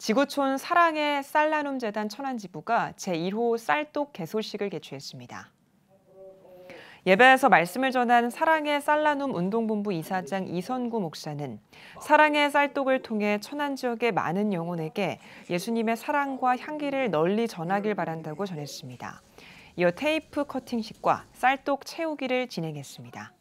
지구촌 사랑의 쌀나눔 재단 천안지부가 제1호 쌀독 개소식을 개최했습니다. 예배에서 말씀을 전한 사랑의 쌀나눔 운동본부 이사장 이선구 목사는 사랑의 쌀독을 통해 천안 지역의 많은 영혼에게 예수님의 사랑과 향기를 널리 전하길 바란다고 전했습니다. 이어 테이프 커팅식과 쌀독 채우기를 진행했습니다.